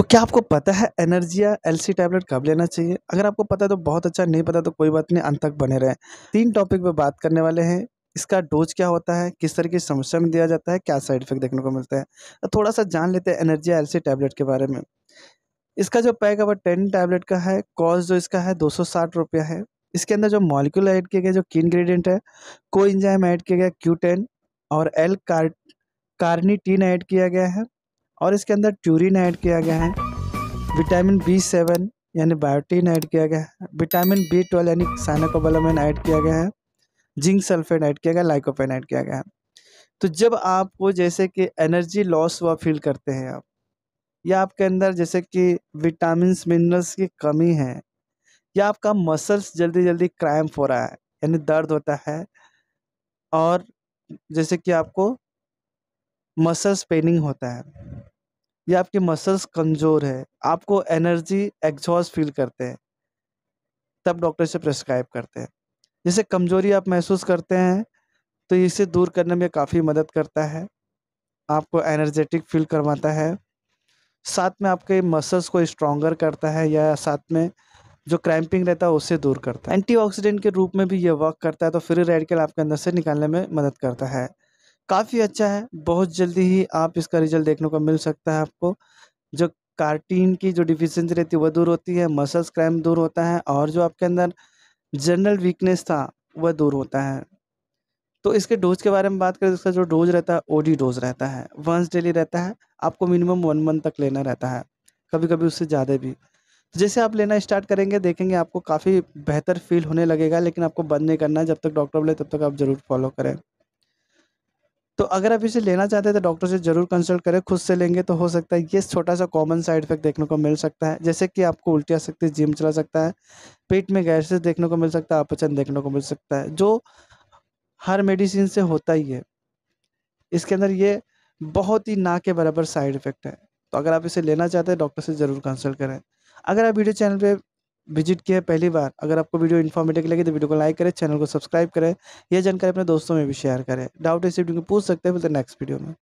तो क्या आपको पता है एनर्जिया एलसी टैबलेट कब लेना चाहिए अगर आपको पता है तो बहुत अच्छा नहीं पता तो कोई बात नहीं अंत तक बने रहें तीन टॉपिक पे बात करने वाले हैं इसका डोज क्या होता है किस तरह की समस्या में दिया जाता है क्या साइड इफेक्ट देखने को मिलता है तो थोड़ा सा जान लेते हैं एनर्जिया एलसी टैबलेट के बारे में इसका जो पैक है वो टेन टैबलेट का है कॉस्ट जो इसका है दो सौ साठ रुपया है इसके अंदर जो मॉलिक्यूल ऐड किए गए जो की इन्ग्रीडियंट है को इंजाइम ऐड किया गया क्यू टेन और एल कार कार्निटीन ऐड किया गया है और इसके अंदर ट्यूरिन ऐड किया गया है विटामिन बी सेवन यानी बायोटीन ऐड किया गया है विटामिन बी ट्वेल्व यानी साइनोकोबलामिन ऐड किया गया है जिंक सल्फेट ऐड किया गया लाइकोपेन ऐड किया गया है तो जब आपको जैसे कि एनर्जी लॉस हुआ फील करते हैं आप या आपके अंदर जैसे कि विटामिन मिनरल्स की कमी है या आपका मसल्स जल्दी जल्दी क्रैम्प हो रहा है यानी दर्द होता है और जैसे कि आपको मसल्स पेनिंग होता है या आपके मसल्स कमज़ोर है आपको एनर्जी एग्जॉस्ट फील करते हैं तब डॉक्टर से प्रेस्क्राइब करते हैं जैसे कमज़ोरी आप महसूस करते हैं तो इसे दूर करने में काफ़ी मदद करता है आपको एनर्जेटिक फील करवाता है साथ में आपके मसल्स को स्ट्रॉन्गर करता है या साथ में जो क्रैम्पिंग रहता है उससे दूर करता है एंटीऑक्सीडेंट के रूप में भी ये वर्क करता है तो फ्री रेडिकल आपके अंदर से निकालने में मदद करता है काफ़ी अच्छा है बहुत जल्दी ही आप इसका रिजल्ट देखने को मिल सकता है आपको जो कार्टीन की जो डिफिशेंसी रहती है वह दूर होती है मसल्स क्रैम दूर होता है और जो आपके अंदर जनरल वीकनेस था वह दूर होता है तो इसके डोज के बारे में बात करें तो इसका जो डोज रहता है ओडी डोज रहता है वंस डेली रहता है आपको मिनिमम वन मंथ तक लेना रहता है कभी कभी उससे ज़्यादा भी तो जैसे आप लेना स्टार्ट करेंगे देखेंगे आपको काफ़ी बेहतर फील होने लगेगा लेकिन आपको बंद नहीं करना जब तक डॉक्टर बोले तब तक आप ज़रूर फॉलो करें तो अगर आप इसे लेना चाहते हैं तो डॉक्टर से ज़रूर कंसल्ट करें खुद से लेंगे तो हो सकता है ये छोटा सा कॉमन साइड इफेक्ट देखने को मिल सकता है जैसे कि आपको उल्टी आ सकती है जिम चला सकता है पेट में गैसेस देखने को मिल सकता है अपचन देखने को मिल सकता है जो हर मेडिसिन से होता ही है इसके अंदर ये बहुत ही ना के बराबर साइड इफेक्ट है तो अगर आप इसे लेना चाहते हैं डॉक्टर से ज़रूर कंसल्ट करें अगर आप वीडियो चैनल पर विजिट किया है पहली बार अगर आपको वीडियो इन्फॉर्मेटिव लगे तो वीडियो को लाइक करें चैनल को सब्सक्राइब करें यह जानकारी अपने दोस्तों में भी शेयर करें डाउट को पूछ सकते हैं मिलते नेक्स्ट वीडियो में